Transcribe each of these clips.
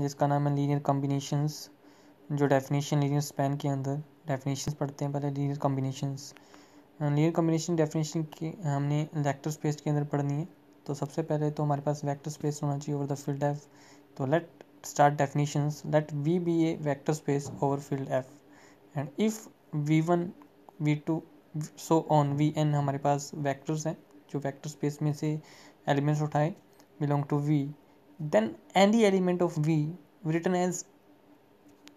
जिसका नाम है लीनियर कॉम्बिनेशंस जो डेफिनेशन लीनियर स्पैन के अंदर डेफिनेशन पढ़ते हैं पहले linear combinations linear combination definition की हमने वेक्टर स्पेस के अंदर पढ़नी है तो सबसे पहले तो हमारे पास वेक्टर स्पेस होना चाहिए ओवर द फील्ड एफ तो let start definitions let V be a vector space over field F and if V one V two so on V n हमारे पास वेक्टर्स हैं जो वेक्टर स्पेस में से elements उठाए belong to V then any element of v written as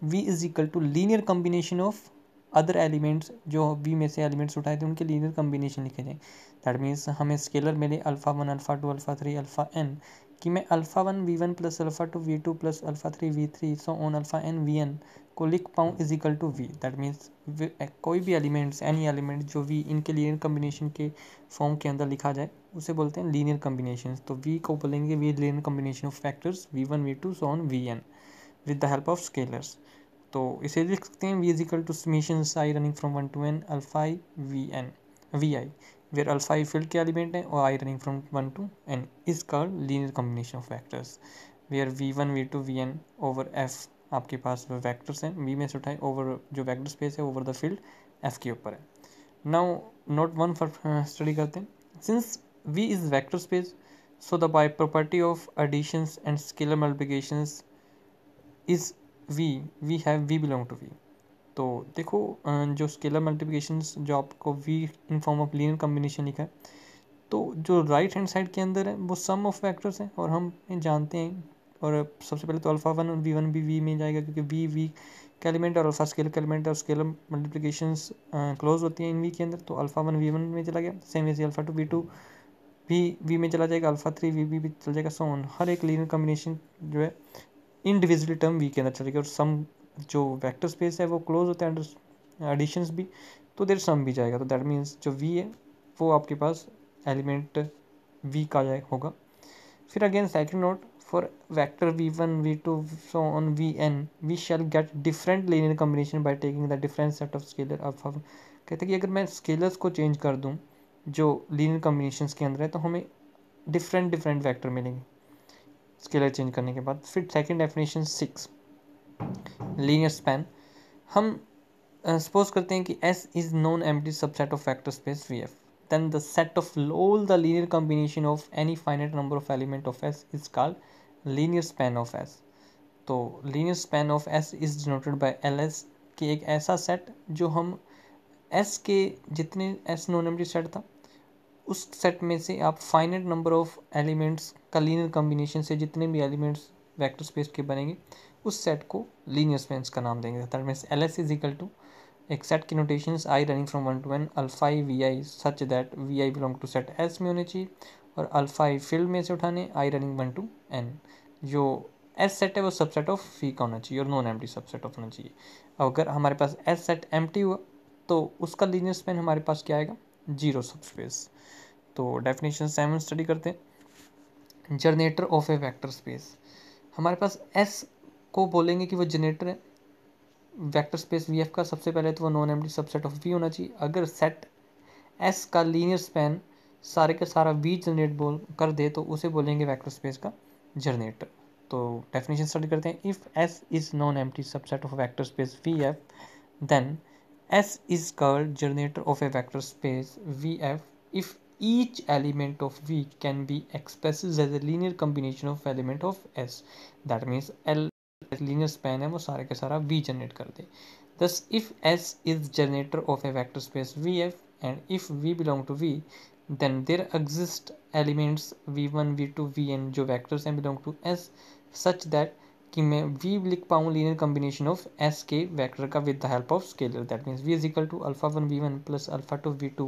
v is equal to linear combination of other elements जो V में से एलिमेंट्स उठाए थे उनके लीनियर कम्बिनेशन लिखे थे दैट मीन्स हमें स्केलर मिले alpha one alpha two alpha three alpha n कि मैं alpha one V one plus alpha two V two plus alpha three V three so on alpha N V n को लिख पाऊँ is equal to V that means कोई भी elements any element जो V इनके linear combination के form के अंदर लिखा जाए उसे बोलते हैं लीनियर कम्बिनेशन तो वी को बोलेंगे V linear combination of factors V one V two so on V n with the help of scalars तो इसे लिख सकते हैं V is equal to summation I running from one to n alpha i V n V i where alpha i field के element हैं और i running from one to n is called linear combination of vectors वे are V one V two V N over F आपके पास जो vectors हैं we में से उठाए ओवर जो वैक्टर स्पेस है ओवर द फील्ड एफ के ऊपर है now note one for study करते हैं since V is vector space so the by property of additions and scalar multiplications is V we have V belong to V तो देखो जो scalar multiplication जो आपको V in form of linear combination लिखा है तो जो राइट हैंड साइड के अंदर है वो सम ऑफ फैक्टर्स हैं और हम जानते हैं और सबसे पहले तो अल्फ़ा वन और वी वन भी वी में जाएगा क्योंकि वी वी का एलिमेंट और अल्फ़ा स्केल का एलिमेंट और स्केलर मल्टीप्लिकेशंस क्लोज होती हैं इन वी के अंदर तो अल्फ़ा वन वी वन में चला गया सेम वैसे अल्फ़ा टू वी टू भी वी में चला जाएगा अल्फ़ा थ्री वी वी भी चला जाएगा सोन हर एक लीनियर कम्बिनेशन जो है इनडिविजुअल टर्म वी के अंदर चलेगा और सम जो वेक्टर स्पेस है वो क्लोज होता है अंडर एडिशंस भी तो देर सम भी जाएगा तो दैट मीन्स जो वी है वो आपके पास एलिमेंट वी का जाए होगा फिर again second note for vector V one V two so on V n we shall get different linear combination by taking the different set of scalar अब हम कहते हैं कि अगर मैं स्केलर्स को चेंज कर दूँ जो लीनियर कम्बिनेशन के अंदर है तो हमें डिफरेंट डिफरेंट वैक्टर मिलेंगे स्केलर चेंज करने के बाद फिर second definition six linear span हम सपोज करते हैं कि S is non empty subset of factor space V F then the set of all the linear combination of any finite number of element of S is called linear span of S तो linear span of S is denoted by L S कि एक ऐसा set जो हम S के जितने S non empty set था उस सेट में से आप फाइनेट नंबर ऑफ एलिमेंट्स का लीनियर कॉम्बिनेशन से जितने भी एलिमेंट्स वेक्टर स्पेस के बनेंगे उस सेट को लीनियर स्पेंस का नाम देंगे that means L S is equal to एक सेट की notation i running from one to n alpha i V i such that V i belong to set S में होने चाहिए और अल्फाई फील्ड में से उठाने i running one to n जो एस सेट है वो सबसेट ऑफ फी का होना चाहिए और नॉन एम्प्टी सबसेट ऑफ होना चाहिए अगर हमारे पास एस सेट एम्प्टी हुआ तो उसका लीनियर स्पेन हमारे पास क्या आएगा जीरो सबस्पेस तो डेफिनेशन सेवन स्टडी करते हैं generator of a vector space हमारे पास एस को बोलेंगे कि वो जनरेटर है वेक्टर स्पेस वी एफ का सबसे पहले तो वो non empty subset of V होना चाहिए अगर सेट एस का लीनियर स्पैन सारे का सारा वी जनरेट बोल कर दे तो उसे बोलेंगे वेक्टर स्पेस का जनरेटर तो डेफिनेशन स्टडी करते हैं if S is non empty subset of vector space V F then S is called generator of a vector space V F if each element of V can be express as a linear combination of element of S that means L linear span है वो सारे के सारा we generate कर दे दस if S is generator of a vector space V F and if V belong to V then there exist elements V one V two V n जो vectors हैं belong to S such that कि मैं V लिख पाऊँ linear combination of S के vector का with the help of scalar that means V is equal to alpha one V one plus alpha two V two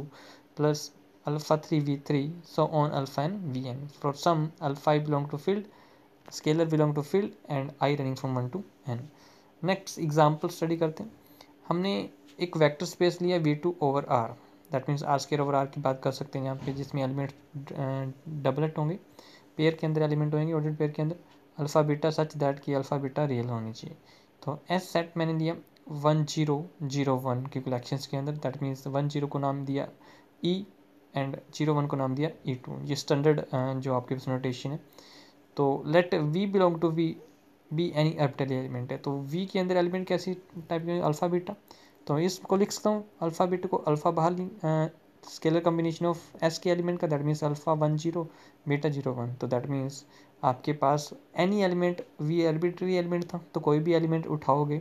plus alpha three V three so on alpha alpha V n for some alpha belong to field scalar belong to field and i running from one to n next example study करते हैं हमने एक vector space लिया V two over R that means R square over R की बात कर सकते हैं यहाँ पे जिसमें एलिमेंट डबलेट होंगे पेयर के अंदर एलिमेंट होंगे ऑर्डर पेयर के अंदर अल्फ़ा बीटा सच दैट की अल्फ़ा बीटा रियल होनी चाहिए तो एस सेट मैंने लिया वन जीरो जीरो वन के कलेक्शंस के अंदर दैट मीन्स वन जीरो को नाम दिया e e and zero one को नाम दिया ई e टू ये स्टैंडर्ड जो आपके पास नोटेशन है तो let V belong to V be any एपिटल एलिमेंट है तो वी के अंदर एलिमेंट कैसी टाइप की अल्फ़ा बीटा तो इसको लिख सकता हूँ अल्फ़ा बीटा को अल्फ़ा बाहर स्केलर कम्बिनेशन ऑफ एस के एलिमेंट का that means alpha one zero beta zero one तो दैट मीन्स आपके पास any element V elementary element था तो कोई भी एलिमेंट उठाओगे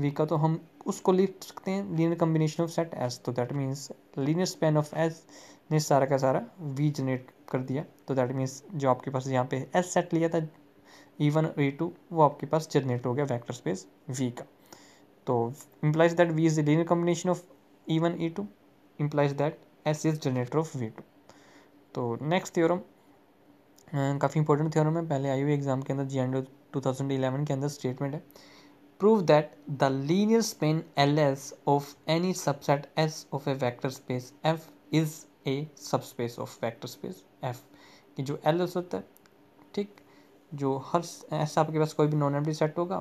वी का तो हम उसको लिख सकते हैं linear combination of set S तो that means linear span of S ने सारा का सारा वी जनरेट कर दिया तो दैट मीन्स जो आपके पास यहाँ पे एस सेट लिया था ई वन ई टू वो आपके पास जनरेट हो गया वैक्टर स्पेस वी का तो implies that V is the linear combination of E one E two implies that S is generator of V two तो नेक्स्ट थ्योरम काफ़ी इंपॉर्टेंट थ्योरम है पहले आई हुई एग्जाम के अंदर G and two thousand eleven के अंदर स्टेटमेंट है that the linear span L S of any subset S of a vector space F is a subspace of vector space F कि जो एल एस होता है ठीक जो हर ऐसा आपके पास कोई भी नॉन एम्प्टी सेट होगा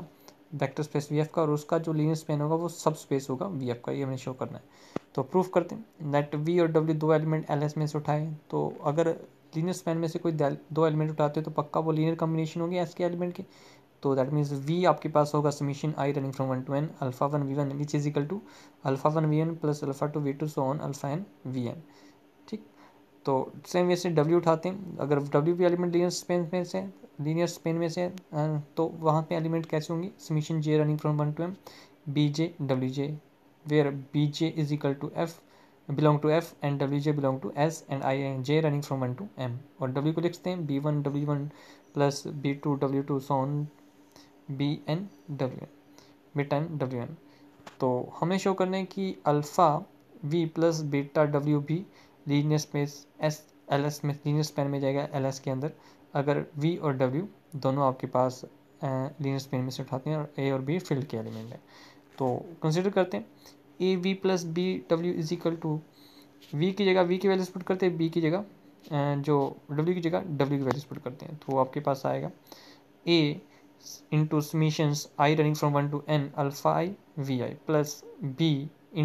वेक्टर स्पेस वी एफ का और उसका जो लीनियर स्पेन होगा वो सब स्पेस होगा वी एफ का ये हमें शो करना है तो प्रूफ करते हैं दैट वी और डब्ल्यू दो एलिमेंट एल एस में से उठाएं तो अगर लीनियर स्पेन में से कोई दो एलिमेंट उठाते हो तो पक्का वो लीनियर कॉम्बिनेशन होगी एस के एलिमेंट के तो दैट मीन्स वी आपके पास होगा summation I running from one to N alpha one V one which is equal to alpha one V N plus alpha two V two so on alpha N V N तो same वैसे W उठाते हैं अगर W भी element linear span में से linear span में से तो वहाँ पे एलिमेंट कैसे होंगे summation J running from one to M B J W J where B J is equal to F belong to F and W J belong to S and I and J running from one to M और W को लिखते हैं B one W one plus B two W two so on B N W N mid time W N तो हमें show करना है कि alpha V plus beta W B linear space S L S में linear span में जाएगा L S के अंदर अगर वी और डब्ल्यू दोनों आपके पास लीनियर स्पेन में से उठाते हैं और ए और बी फील्ड के एलिमेंट हैं तो कंसिडर करते हैं A V plus B W is equal to V की जगह वी की वैल्यू स्पुट करते हैं बी की जगह जो डब्ल्यू की जगह डब्ल्यू की वैल्यू स्पुट करते हैं तो आपके पास आएगा A into summations I running from one to N alpha I V I plus B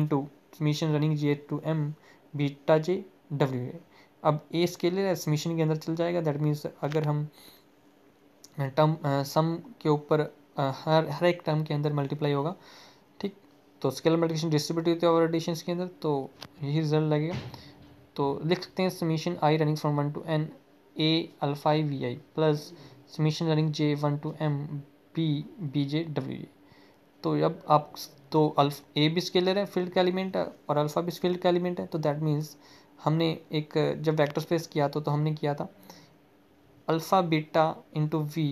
into summation running G at to M beta J W A अब ए स्केलर है समीशन के अंदर चल जाएगा दैट मीन्स अगर हम term सम के ऊपर हर हर एक टर्म के अंदर मल्टीप्लाई होगा ठीक तो स्केलर मल्टीप्लिकेशन डिस्ट्रीब्यूटिव थे और एडिशन के अंदर तो यही रिजल्ट लगेगा तो लिख सकते हैं summation I running from one to N A alpha I V I plus summation running J one to M B B J W A तो अब आप तो अल्फ ए भी स्केलर है फील्ड का एलिमेंट है और अल्फ़ा भी फील्ड का एलिमेंट है तो दैट मीन्स हमने एक जब वेक्टर स्पेस किया तो तो हमने किया था alpha beta into V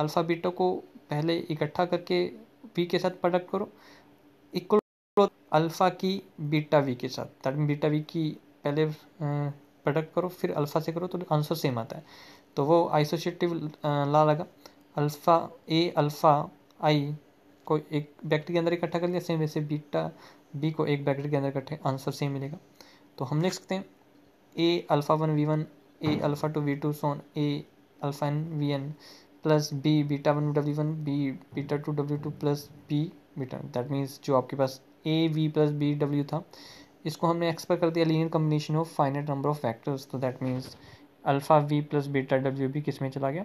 alpha beta को पहले इकट्ठा करके वी के साथ प्रोडक्ट करो इक्वल अल्फ़ा की बीटा वी के साथ दैट मीन बीटा वी की पहले प्रोडक्ट करो फिर अल्फ़ा से करो तो आंसर सेम आता है तो वो आइसोशिएटिव ला लगा अल्फ़ा ए अल्फ़ा आई को एक बैक्टीरिया के अंदर इकट्ठा कर लिया सेम वैसे बीटा बी को एक बैक्टीरिया के अंदर इकट्ठे आंसर सेम मिलेगा तो हम लिख सकते हैं A alpha one V one A alpha two V two so on A alpha N V N plus B beta one W one B beta two W two plus B beta that means जो आपके पास A V plus B W था इसको हमने एक्सपर कर दिया linear combination of finite number of factors तो that means alpha V plus beta W भी किस में चला गया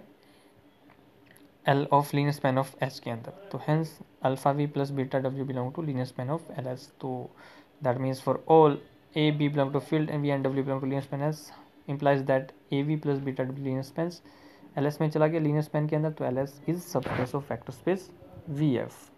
L of lin span of S के अंदर तो hence alpha V plus beta W belong to lin span of L S तो that means for all A B belong to field and V and W belong to lin span S implies that A V plus beta W lin span L S में चला गया lin span के अंदर तो L S is subspace of factor space V F